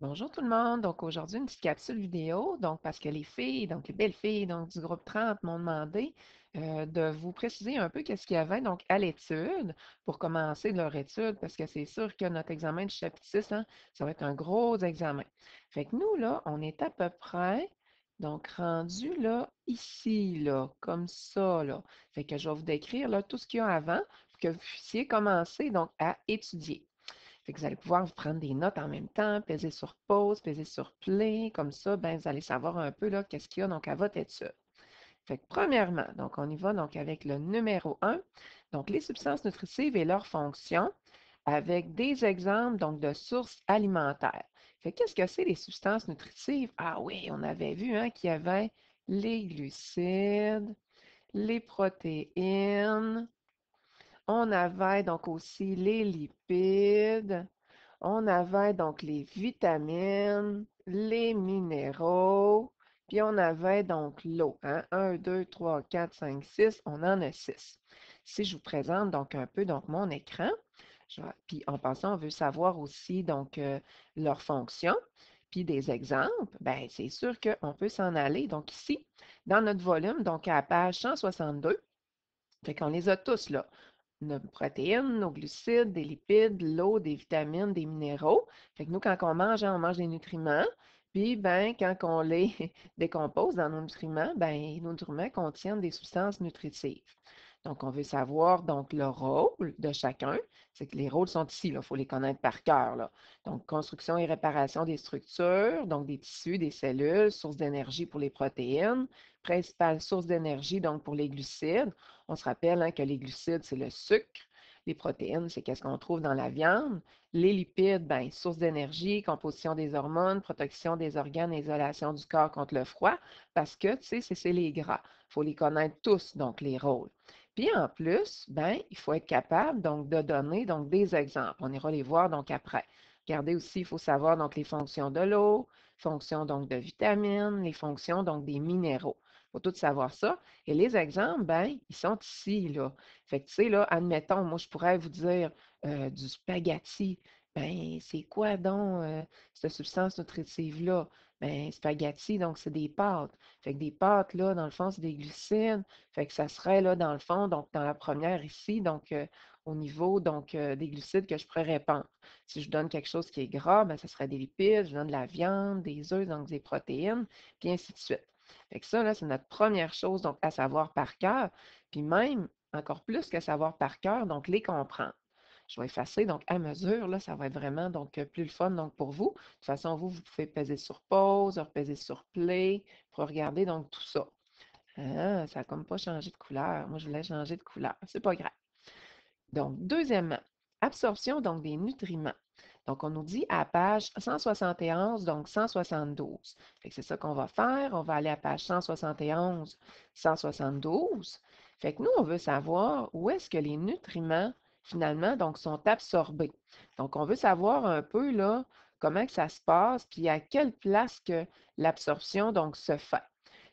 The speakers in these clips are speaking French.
Bonjour tout le monde. Donc aujourd'hui, une petite capsule vidéo. Donc parce que les filles, donc les belles filles donc, du groupe 30 m'ont demandé euh, de vous préciser un peu qu'est-ce qu'il y avait donc à l'étude pour commencer leur étude parce que c'est sûr que notre examen de chapitre 6, hein, ça va être un gros examen. Fait que nous, là, on est à peu près donc rendu là, ici, là, comme ça, là. Fait que je vais vous décrire là tout ce qu'il y a avant pour que vous puissiez commencer donc à étudier vous allez pouvoir prendre des notes en même temps, peser sur pause, peser sur play. Comme ça, ben, vous allez savoir un peu qu'est-ce qu'il y a donc à votre étude. Fait que premièrement, donc on y va donc avec le numéro 1, donc les substances nutritives et leurs fonctions, avec des exemples donc de sources alimentaires. qu'est-ce que c'est les substances nutritives? Ah oui, on avait vu hein, qu'il y avait les glucides, les protéines, on avait donc aussi les lipides. On avait donc les vitamines, les minéraux, puis on avait donc l'eau. Hein. Un, 1, 2, 3, 4, 5, 6. On en a 6. Si je vous présente donc un peu donc mon écran, puis en passant, on veut savoir aussi donc euh, leurs fonctions. Puis des exemples, bien c'est sûr qu'on peut s'en aller. Donc ici, dans notre volume, donc à page 162, fait qu'on les a tous là nos protéines, nos glucides, des lipides, l'eau, des vitamines, des minéraux. Fait que nous, quand on mange, hein, on mange des nutriments. Puis, ben, quand on les décompose dans nos nutriments, ben, nos nutriments contiennent des substances nutritives. Donc, on veut savoir donc le rôle de chacun. C'est que les rôles sont ici, il faut les connaître par cœur. Là. Donc, construction et réparation des structures, donc des tissus, des cellules, source d'énergie pour les protéines, principale source d'énergie donc pour les glucides. On se rappelle hein, que les glucides, c'est le sucre. Les protéines, c'est qu'est-ce qu'on trouve dans la viande. Les lipides, ben, source d'énergie, composition des hormones, protection des organes, isolation du corps contre le froid, parce que, tu sais, c'est les gras. Il faut les connaître tous, donc, les rôles. Puis en plus, ben, il faut être capable donc, de donner donc, des exemples. On ira les voir donc après. Regardez aussi, il faut savoir donc, les fonctions de l'eau, fonctions donc, de vitamines, les fonctions donc, des minéraux faut tout savoir ça. Et les exemples, ben, ils sont ici, là. Fait que, tu sais, là, admettons, moi, je pourrais vous dire euh, du spaghetti. Ben, c'est quoi donc euh, cette substance nutritive-là? Ben, spaghetti, donc c'est des pâtes. Fait que des pâtes, là, dans le fond, c'est des glucides. Fait que ça serait, là, dans le fond, donc dans la première ici, donc euh, au niveau donc, des glucides que je pourrais répandre. Si je donne quelque chose qui est gras, ben, ça serait des lipides, je donne de la viande, des œufs, donc des protéines, puis ainsi de suite. Fait ça, là, c'est notre première chose donc, à savoir par cœur, puis même encore plus que savoir par cœur, donc les comprendre. Je vais effacer, donc à mesure, là, ça va être vraiment donc, euh, plus le fun donc, pour vous. De toute façon, vous, vous pouvez peser sur pause, peser sur play pour regarder donc tout ça. Ah, ça n'a comme pas changé de couleur. Moi, je voulais changer de couleur. Ce n'est pas grave. Donc, deuxièmement, absorption donc des nutriments. Donc, on nous dit à page 171, donc 172. C'est ça qu'on va faire. On va aller à page 171, 172. Fait que nous, on veut savoir où est-ce que les nutriments, finalement, donc, sont absorbés. Donc, on veut savoir un peu, là, comment que ça se passe, puis à quelle place que l'absorption, donc, se fait.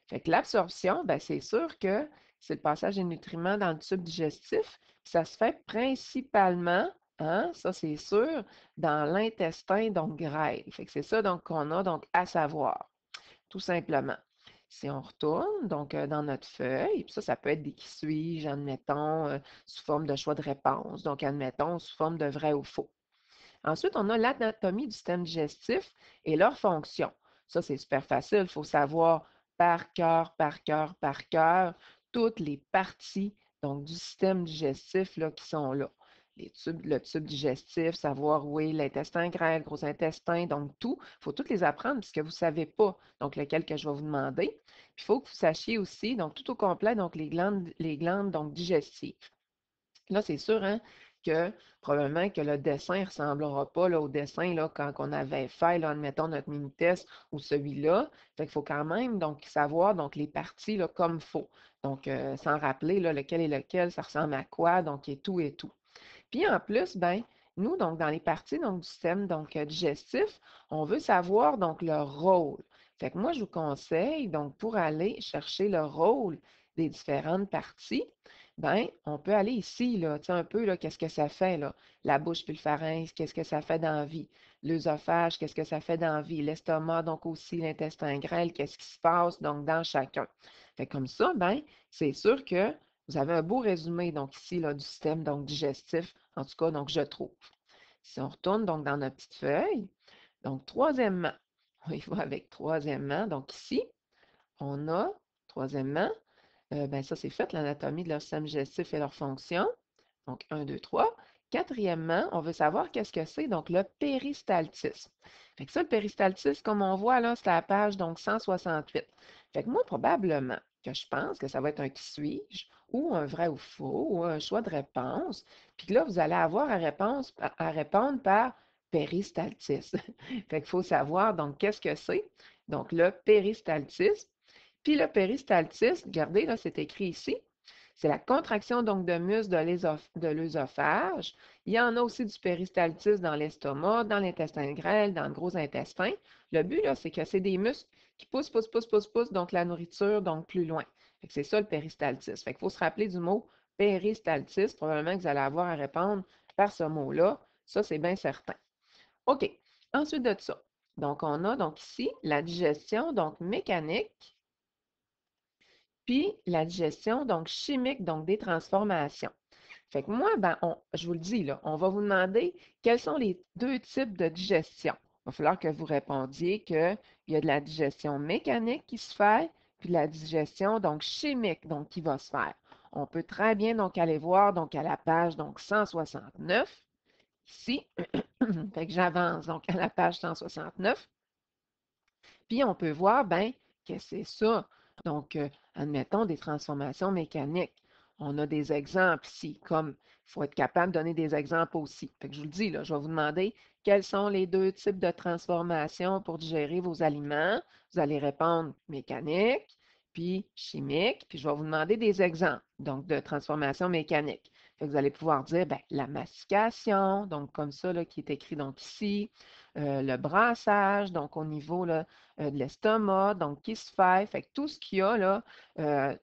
Fait que l'absorption, ben, c'est sûr que c'est le passage des nutriments dans le tube digestif. ça se fait principalement Hein, ça, c'est sûr, dans l'intestin, donc grêle. c'est ça donc qu'on a donc à savoir, tout simplement. Si on retourne, donc euh, dans notre feuille, ça, ça peut être des qui suis-je, admettons, euh, sous forme de choix de réponse, donc admettons, sous forme de vrai ou faux. Ensuite, on a l'anatomie du système digestif et leurs fonctions. Ça, c'est super facile, il faut savoir par cœur, par cœur, par cœur, toutes les parties donc, du système digestif là, qui sont là le tube digestif, savoir où est l'intestin grêle, gros intestin, donc tout. Il faut toutes les apprendre puisque vous ne savez pas, donc lequel que je vais vous demander. Il faut que vous sachiez aussi, donc tout au complet, donc les glandes, les glandes donc, digestives. Là, c'est sûr, hein, que probablement que le dessin ne ressemblera pas au dessin là, quand on avait fait, là, admettons, notre mini-test ou celui-là. Il faut quand même donc, savoir donc, les parties là, comme il faut. Donc, euh, sans rappeler là, lequel est lequel, ça ressemble à quoi, donc et tout et tout. Puis en plus, ben, nous, donc, dans les parties donc, du système donc, euh, digestif, on veut savoir donc leur rôle. Fait que moi, je vous conseille, donc, pour aller chercher le rôle des différentes parties, ben, on peut aller ici, là, un peu, là, qu'est-ce que ça fait, là? La bouche puis le pharynx, qu'est-ce que ça fait dans vie? L'œsophage, qu'est-ce que ça fait dans vie? L'estomac, donc aussi, l'intestin grêle, qu'est-ce qui se passe, donc, dans chacun? Fait comme ça, ben, c'est sûr que vous avez un beau résumé, donc ici, là, du système donc, digestif, en tout cas, donc, je trouve. Si on retourne donc dans notre petite feuille, donc troisièmement, on y va avec troisièmement, donc ici, on a, troisièmement, euh, ben ça c'est fait, l'anatomie de leur système digestif et leurs fonctions. Donc un, deux, trois. Quatrièmement, on veut savoir qu'est-ce que c'est, donc le péristaltisme. Fait que ça, le péristaltisme, comme on voit là, c'est la page donc 168. Fait que moi, probablement, que je pense, que ça va être un qui suis-je, ou un vrai ou faux, ou un choix de réponse. Puis là, vous allez avoir à, répondre par péristaltisme. fait qu'il faut savoir, donc, qu'est-ce que c'est? Donc, le péristaltisme. Puis le péristaltisme, regardez, là, c'est écrit ici. C'est la contraction donc de muscles de l'œsophage. Il y en a aussi du péristaltisme dans l'estomac, dans l'intestin grêle, dans le gros intestin. Le but, là, c'est que c'est des muscles qui pousse, pousse, pousse, pousse, pousse, donc la nourriture, donc plus loin. C'est ça le péristaltisme. Fait qu'il faut se rappeler du mot péristaltisme. Probablement que vous allez avoir à répondre par ce mot-là. Ça, c'est bien certain. OK. Ensuite de ça, donc on a donc ici la digestion, donc mécanique, puis la digestion, donc chimique, donc des transformations. Fait que moi, ben, je vous le dis, là, on va vous demander quels sont les deux types de digestion. Il va falloir que vous répondiez qu'il y a de la digestion mécanique qui se fait, puis de la digestion donc chimique donc qui va se faire. On peut très bien donc aller voir donc à la page donc 169 ici. j'avance donc à la page 169. Puis on peut voir ben que c'est ça. Donc euh, admettons des transformations mécaniques. On a des exemples ici, comme il faut être capable de donner des exemples aussi. Fait que je vous le dis, là, je vais vous demander quels sont les deux types de transformations pour digérer vos aliments. Vous allez répondre mécanique, puis chimique, puis je vais vous demander des exemples donc de transformation mécanique. Fait que vous allez pouvoir dire ben, la mastication, donc comme ça là, qui est écrit donc ici, euh, le brassage, donc au niveau là, euh, de l'estomac, donc qui se fait, fait que tout ce qu'il y a là, euh,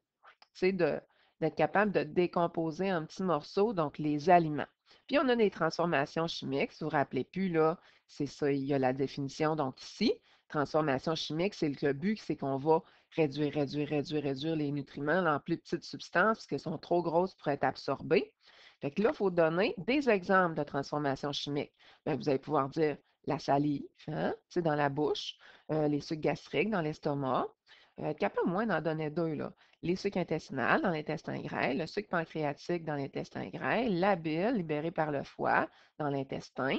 de, d'être capable de décomposer en petits morceaux, donc les aliments. Puis on a des transformations chimiques. Si vous ne vous rappelez plus, là, c'est ça, il y a la définition. Donc ici, transformation chimique, c'est le but, c'est qu'on va réduire, réduire, réduire, réduire les nutriments en plus petites substances parce sont trop grosses pour être absorbées. Fait que là, il faut donner des exemples de transformations chimiques. Ben, vous allez pouvoir dire la salive, hein, c'est dans la bouche, euh, les sucres gastriques dans l'estomac, euh, être capable moins d'en donner deux, là. Les sucres intestinales dans l'intestin grêle, le sucre pancréatique dans l'intestin grêle, la bile libérée par le foie dans l'intestin.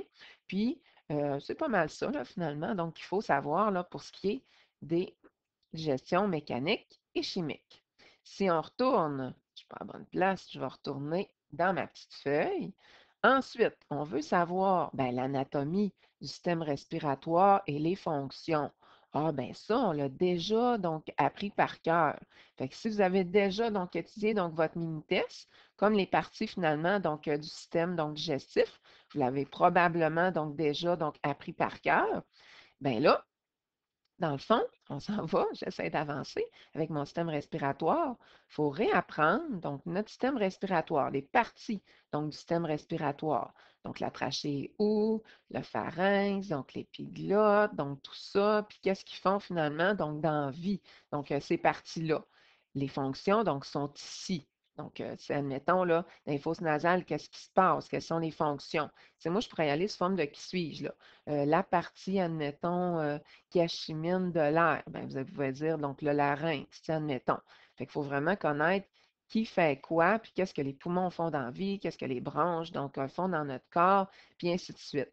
Puis, euh, c'est pas mal ça, là, finalement. Donc, il faut savoir, là, pour ce qui est des gestions mécaniques et chimiques. Si on retourne, je suis pas à bonne place, je vais retourner dans ma petite feuille. Ensuite, on veut savoir ben, l'anatomie du système respiratoire et les fonctions. Ah, ben ça, on l'a déjà donc appris par cœur. Fait que si vous avez déjà donc étudié donc votre mini-test, comme les parties finalement donc euh, du système donc digestif, vous l'avez probablement donc déjà donc appris par cœur. Ben là, dans le fond, on s'en va, j'essaie d'avancer avec mon système respiratoire. Il faut réapprendre donc notre système respiratoire, les parties donc, du système respiratoire. Donc, la trachée ou le pharynx, donc l'épiglotte, donc tout ça. Puis, qu'est-ce qu'ils font finalement donc dans la vie? Donc, euh, ces parties-là. Les fonctions donc sont ici. Donc, euh, admettons, là, dans les fosses nasales, qu'est-ce qui se passe? Quelles sont les fonctions? C'est moi, je pourrais y aller sous forme de qui suis-je, là. Euh, la partie, admettons, euh, qui achemine de l'air. Ben, vous pouvez dire, donc, le larynx, admettons. Fait qu'il faut vraiment connaître qui fait quoi, puis qu'est-ce que les poumons font dans la vie, qu'est-ce que les branches, donc, font dans notre corps, puis ainsi de suite.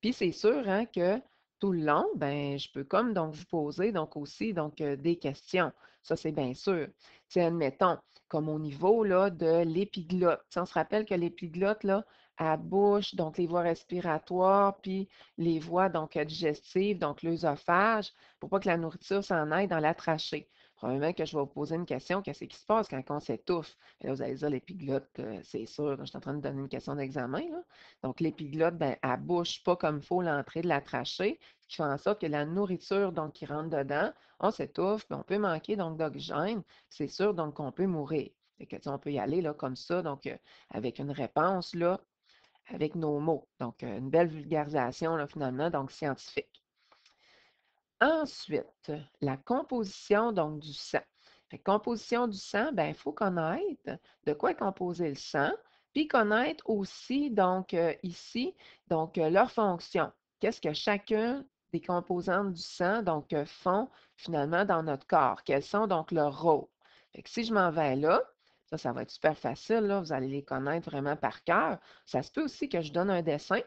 Puis, c'est sûr, hein, que tout le long, ben, je peux comme donc vous poser donc aussi donc des questions. Ça, c'est bien sûr. Tiens, admettons, comme au niveau de l'épiglotte. on se rappelle que l'épiglotte, là, à bouche, donc les voies respiratoires, puis les voies donc, digestives, donc l'œsophage, pour pas que la nourriture s'en aille dans la trachée. Probablement que je vais vous poser une question, qu'est-ce qui se passe quand on s'étouffe? là, vous allez dire l'épiglotte, euh, c'est sûr. Je suis en train de donner une question d'examen. Donc, l'épiglotte, ben, elle bouche pas comme il faut l'entrée de la trachée, ce qui fait en sorte que la nourriture donc, qui rentre dedans, on s'étouffe, on peut manquer donc d'oxygène, c'est sûr, donc qu'on peut mourir. Et que, on peut y aller là, comme ça, donc euh, avec une réponse là, avec nos mots. Donc, euh, une belle vulgarisation là, finalement, donc scientifique. Ensuite, la composition donc, du sang. La composition du sang, ben, il faut connaître de quoi est composé le sang, puis connaître aussi, donc euh, ici, donc euh, leur fonction. Qu'est-ce que chacun des composantes du sang donc, euh, font finalement dans notre corps? Quels sont donc leurs rôles? si je m'en vais là, ça, ça va être super facile, là, vous allez les connaître vraiment par cœur. Ça se peut aussi que je donne un dessin,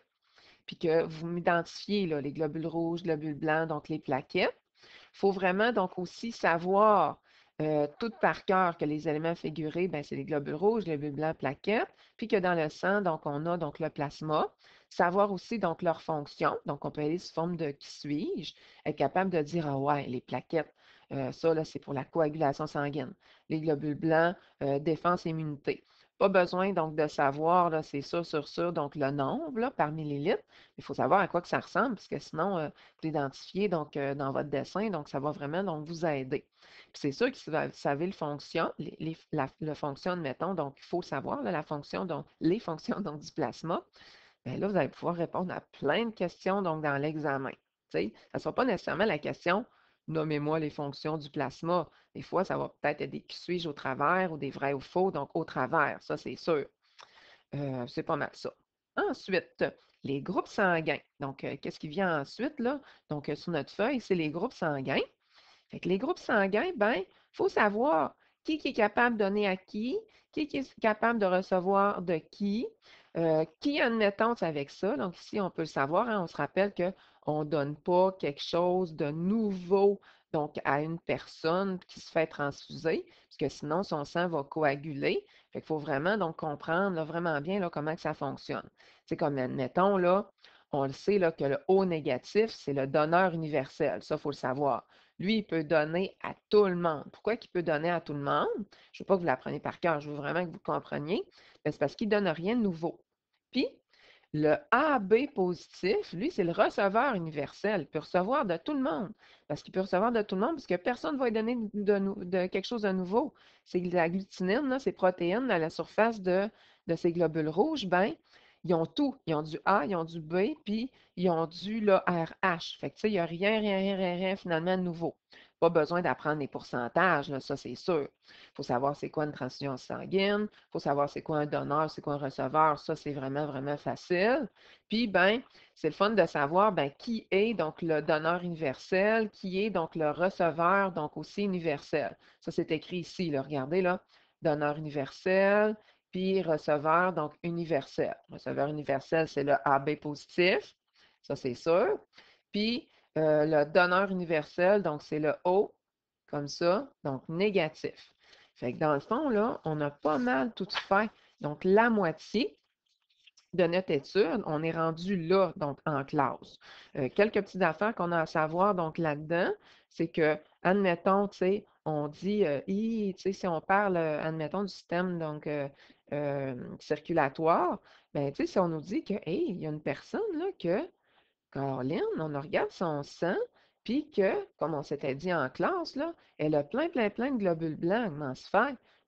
puis que vous m'identifiez les globules rouges, globules blancs, donc les plaquettes. Il faut vraiment donc aussi savoir toutes euh, tout par cœur que les éléments figurés, ben, c'est les globules rouges, globules blancs, plaquettes, puis que dans le sang, donc, on a donc le plasma, savoir aussi donc leur fonction, donc on peut aller sous forme de qui suis-je, être capable de dire, ah ouais, les plaquettes, euh, ça, c'est pour la coagulation sanguine, les globules blancs, euh, défense, immunité. Pas besoin donc de savoir, là, c'est sûr, sur sûr, donc le nombre là, par millilitre. Il faut savoir à quoi que ça ressemble, parce que sinon, euh, vous l'identifiez donc, euh, dans votre dessin, donc ça va vraiment donc, vous aider. c'est sûr que si vous savez le fonction, les, le fonction, mettons, donc il faut savoir la fonction, donc les fonctions donc, du plasma, bien là, vous allez pouvoir répondre à plein de questions donc, dans l'examen. Ça ne sera pas nécessairement la question nommez-moi les fonctions du plasma. Des fois, ça va peut-être être des qui suis-je au travers ou des vrais ou faux, donc au travers, ça c'est sûr. Euh, c'est pas mal ça. Ensuite, les groupes sanguins. Donc, euh, qu'est-ce qui vient ensuite, là? Donc, euh, sur notre feuille, c'est les groupes sanguins. Fait que les groupes sanguins, ben, il faut savoir qui, est capable de donner à qui, qui, est capable de recevoir de qui, qui a une mettante avec ça. Donc, ici, on peut le savoir. Hein, on se rappelle que on ne donne pas quelque chose de nouveau donc à une personne qui se fait transfuser, parce que sinon son sang va coaguler. il faut vraiment donc comprendre vraiment bien là, comment que ça fonctionne. C'est comme, admettons, là, on le sait là, que le O négatif, c'est le donneur universel. Ça, il faut le savoir. Lui, il peut donner à tout le monde. Pourquoi il peut donner à tout le monde? Je ne veux pas que vous l'appreniez par cœur, je veux vraiment que vous compreniez. Ben, c'est parce qu'il ne donne rien de nouveau. Puis, le AB positif, lui, c'est le receveur universel. Il peut recevoir de tout le monde. Parce qu'il peut recevoir de tout le monde, parce que personne ne va lui donner de, quelque chose de nouveau. C'est la glutinine, ces protéines à la surface de, ces globules rouges, ben, ils ont tout. Ils ont du A, ils ont du B, puis ils ont du là, RH. Fait que, il n'y a rien, rien, rien, rien, rien finalement de nouveau pas besoin d'apprendre les pourcentages, ça c'est sûr. Il faut savoir c'est quoi une transfusion sanguine, il faut savoir c'est quoi un donneur, c'est quoi un receveur, ça c'est vraiment, vraiment facile. Puis, ben, c'est le fun de savoir ben, qui est donc le donneur universel, qui est donc le receveur, donc aussi universel. Ça c'est écrit ici, regardez là, donneur universel, puis receveur, donc universel. Receveur universel, c'est le AB positif, ça c'est sûr. Puis euh, le donneur universel, donc c'est le O, comme ça, donc négatif. Fait que dans le fond, là, on a pas mal tout fait. Donc, la moitié de notre étude, on est rendu là, donc en classe. Euh, quelques petites affaires qu'on a à savoir, donc là-dedans, c'est que, admettons, tu sais, on dit, euh, si on parle, admettons, du système donc circulatoire, ben, tu sais, si on nous dit que, hey, il y a une personne là que Caroline, on regarde son sang, puis que, comme on s'était dit en classe, elle a plein, plein, plein de globules blancs dans ce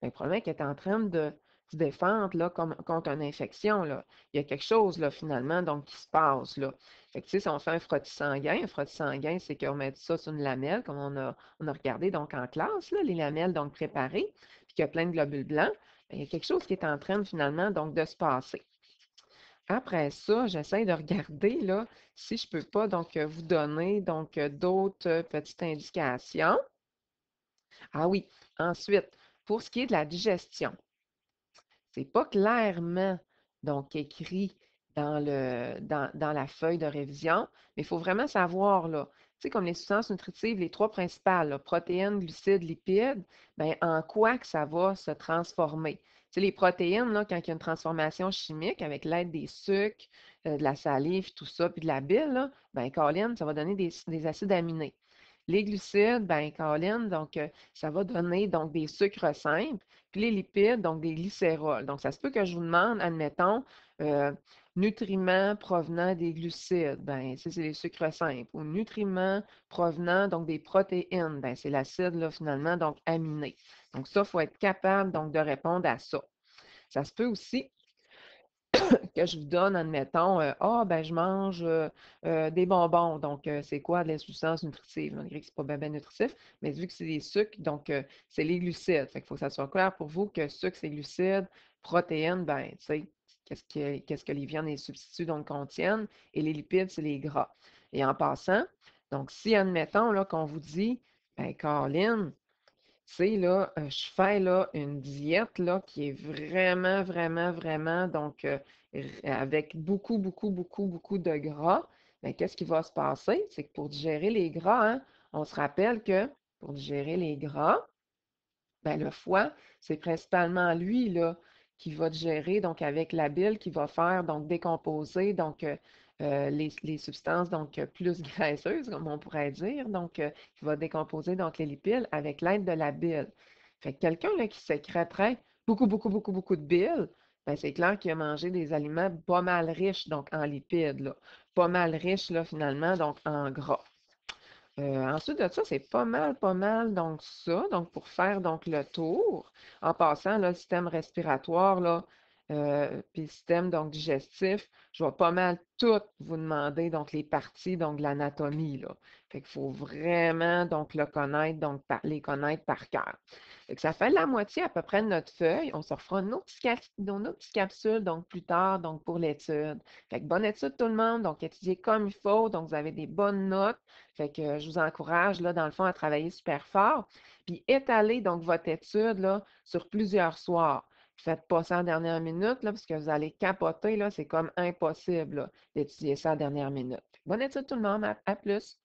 le problème est qu'elle est en train de se défendre là, contre une infection. Il y a quelque chose, finalement, donc, qui se passe. si on fait un frottis sanguin, un frottis sanguin, c'est qu'on met ça sur une lamelle, comme on a, regardé en classe, les lamelles donc préparées, puis qu'il y a plein de globules blancs, ben, il y a quelque chose qui est en train, finalement, donc, de se passer. Après ça, j'essaie de regarder là, si je ne peux pas donc, euh, vous donner euh, d'autres petites indications. Ah oui, ensuite, pour ce qui est de la digestion, ce n'est pas clairement donc, écrit dans, la feuille de révision, mais il faut vraiment savoir, là, tu sais, comme les substances nutritives, les trois principales, protéines, glucides, lipides, ben, en quoi que ça va se transformer les protéines, là, quand il y a une transformation chimique avec l'aide des sucres, euh, de la salive, tout ça, puis de la bile, là, ben, choline, ça va donner des, acides aminés. Les glucides, ben, choline, donc, euh, ça va donner donc, des sucres simples, puis les lipides, donc des glycérols. Donc, ça se peut que je vous demande, admettons, euh, nutriments provenant des glucides, ben, ça, c'est les sucres simples. Ou nutriments provenant donc des protéines, ben, c'est l'acide là, finalement, donc aminé. Donc, ça, il faut être capable donc de répondre à ça. Ça se peut aussi que je vous donne, admettons, euh, ah, ben, je mange euh, des bonbons. Donc, c'est quoi de la substance nutritive? Malgré que ce n'est pas bien, nutritif, mais vu que c'est des sucres, donc, c'est les glucides. Fait faut que ça soit clair pour vous que sucre, c'est glucides, protéines, ben, tu sais, qu'est-ce que, les viandes et les substituts donc contiennent, et les lipides, c'est les gras. Et en passant, donc si, admettons, là, qu'on vous dit, ben, Caroline, tu là, euh, je fais là, une diète là, qui est vraiment, vraiment, vraiment, donc euh, avec beaucoup, beaucoup, beaucoup, beaucoup de gras. Mais ben, qu'est-ce qui va se passer? C'est que pour digérer les gras, hein, on se rappelle que pour digérer les gras, ben, le foie, c'est principalement lui là, qui va gérer, donc avec la bile qui va faire, donc décomposer, donc euh, euh, les, substances donc euh, plus graisseuses, comme on pourrait dire, donc qui va décomposer donc les lipides avec l'aide de la bile. Fait que quelqu'un là, qui sécréterait beaucoup, beaucoup, beaucoup, beaucoup de bile, ben, c'est clair qu'il a mangé des aliments pas mal riches donc en lipides, là, pas mal riches là, finalement donc en gras. Euh, ensuite de ça, c'est pas mal, pas mal, donc ça, donc pour faire donc le tour, en passant, là, le système respiratoire, là, euh, puis système donc digestif, je vais pas mal toutes vous demander donc les parties donc l'anatomie là. faut vraiment donc le connaître donc les connaître par cœur. ça fait la moitié à peu près de notre feuille. On se refera nos petites, petite capsules donc plus tard donc pour l'étude. Fait que bonne étude tout le monde. Donc étudiez comme il faut. Donc vous avez des bonnes notes. Fait que euh, je vous encourage là dans le fond à travailler super fort. Puis étaler donc votre étude là sur plusieurs soirs faites pas ça en dernière minute, là, parce que vous allez capoter, là, c'est comme impossible d'étudier ça en dernière minute. Bonne étude tout le monde, à plus!